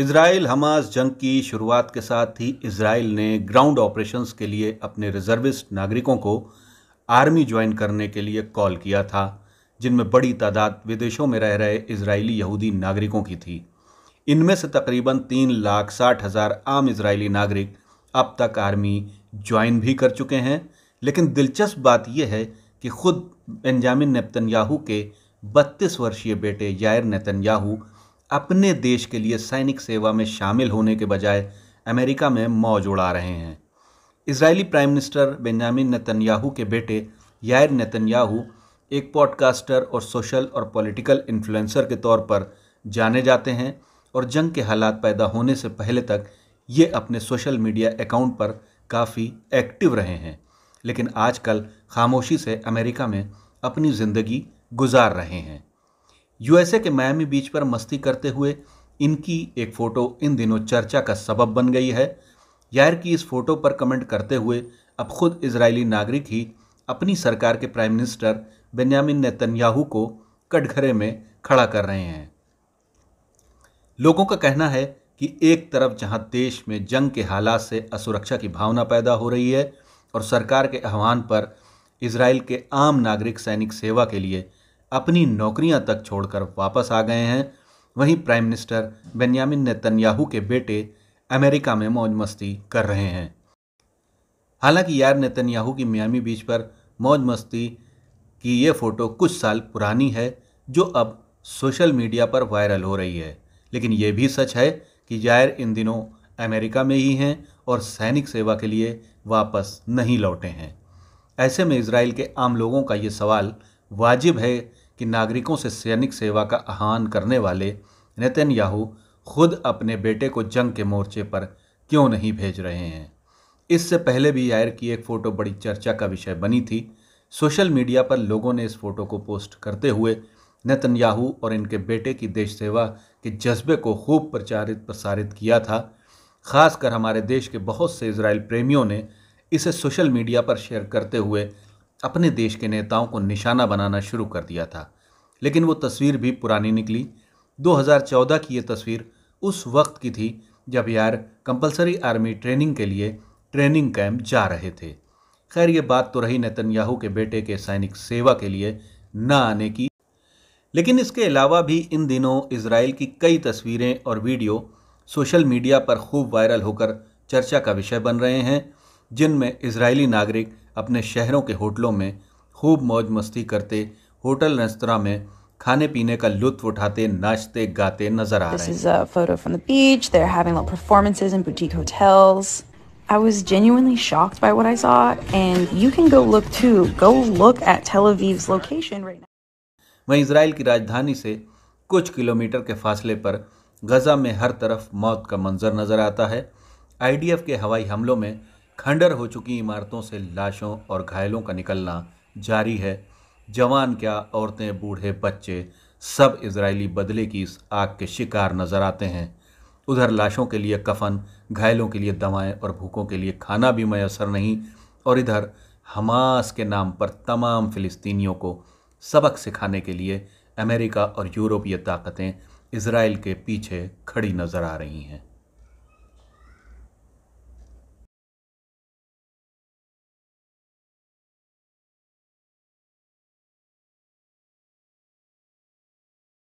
Israel Hamas जंग की शुरुआत के साथ ही इसराइल ने ग्राउंड ऑपरेशंस के लिए अपने रिजर्विस्ट नागरिकों को आर्मी ज्वाइन करने के लिए कॉल किया था जिनमें बड़ी तादाद विदेशों में रह रहे इसराइली यहूदी नागरिकों की थी इनमें से तकरीबन तीन लाख साठ हज़ार आम इसराइली नागरिक अब तक आर्मी ज्वाइन भी कर चुके हैं लेकिन दिलचस्प बात यह है कि खुद बेंजामिन नेतन्याहू के बत्तीस वर्षीय बेटे यायर नेतन्याहू अपने देश के लिए सैनिक सेवा में शामिल होने के बजाय अमेरिका में मौज उड़ा रहे हैं Israeli prime minister Benjamin Netanyahu के बेटे यायर नेतन्याहू एक पॉडकास्टर और सोशल और पॉलिटिकल इन्फ्लुएंसर के तौर पर जाने जाते हैं और जंग के हालात पैदा होने से पहले तक ये अपने सोशल मीडिया अकाउंट पर काफ़ी एक्टिव रहे हैं लेकिन आजकल खामोशी से अमेरिका में अपनी ज़िंदगी गुजार रहे हैं यूएसए के मायामी बीच पर मस्ती करते हुए इनकी एक फ़ोटो इन दिनों चर्चा का सबब बन गई है यार की इस फोटो पर कमेंट करते हुए अब खुद इजरायली नागरिक ही अपनी सरकार के प्राइम मिनिस्टर बेन्यामिन नेतन्याहू को कटघरे में खड़ा कर रहे हैं लोगों का कहना है कि एक तरफ जहां देश में जंग के हालात से असुरक्षा की भावना पैदा हो रही है और सरकार के आह्वान पर इसराइल के आम नागरिक सैनिक सेवा के लिए अपनी नौकरियां तक छोड़कर वापस आ गए हैं वहीं प्राइम मिनिस्टर बेनियामिन नेतन्याहू के बेटे अमेरिका में मौज मस्ती कर रहे हैं हालांकि यार नेतन्याहू की मियामी बीच पर मौज मस्ती की ये फ़ोटो कुछ साल पुरानी है जो अब सोशल मीडिया पर वायरल हो रही है लेकिन ये भी सच है कि यायर इन दिनों अमेरिका में ही हैं और सैनिक सेवा के लिए वापस नहीं लौटे हैं ऐसे में इसराइल के आम लोगों का ये सवाल वाजिब है कि नागरिकों से सैनिक सेवा का आह्वान करने वाले नितिनयाहू खुद अपने बेटे को जंग के मोर्चे पर क्यों नहीं भेज रहे हैं इससे पहले भी यायर की एक फ़ोटो बड़ी चर्चा का विषय बनी थी सोशल मीडिया पर लोगों ने इस फोटो को पोस्ट करते हुए नितिनयाहू और इनके बेटे की देश सेवा के जज्बे को खूब प्रचारित प्रसारित किया था खासकर हमारे देश के बहुत से इसराइल प्रेमियों ने इसे सोशल मीडिया पर शेयर करते हुए अपने देश के नेताओं को निशाना बनाना शुरू कर दिया था लेकिन वो तस्वीर भी पुरानी निकली 2014 की ये तस्वीर उस वक्त की थी जब यार कंपलसरी आर्मी ट्रेनिंग के लिए ट्रेनिंग कैंप जा रहे थे खैर ये बात तो रही नेतन्याहू के बेटे के सैनिक सेवा के लिए न आने की लेकिन इसके अलावा भी इन दिनों इसराइल की कई तस्वीरें और वीडियो सोशल मीडिया पर खूब वायरल होकर चर्चा का विषय बन रहे हैं जिनमें इसराइली नागरिक अपने शहरों के होटलों में खूब मौज मस्ती करते होटल रेस्तरा में खाने पीने का लुत्फ उठाते नाचते गाते नजर आ रहे I was genuinely shocked by what I saw and you can go look too. Go look at Tel Aviv's location right now. वहीं इजराइल की राजधानी से कुछ किलोमीटर के फासले पर गाजा में हर तरफ मौत का मंजर नजर आता है आईडीएफ के हवाई हमलों में खंडर हो चुकी इमारतों से लाशों और घायलों का निकलना जारी है जवान क्या औरतें बूढ़े बच्चे सब इसराइली बदले की इस आग के शिकार नजर आते हैं उधर लाशों के लिए कफन घायलों के लिए दवाएं और भूखों के लिए खाना भी मैसर नहीं और इधर हमास के नाम पर तमाम फ़िलिस्तीनियों को सबक सिखाने के लिए अमेरिका और यूरोपीय ताकतें इसराइल के पीछे खड़ी नज़र आ रही हैं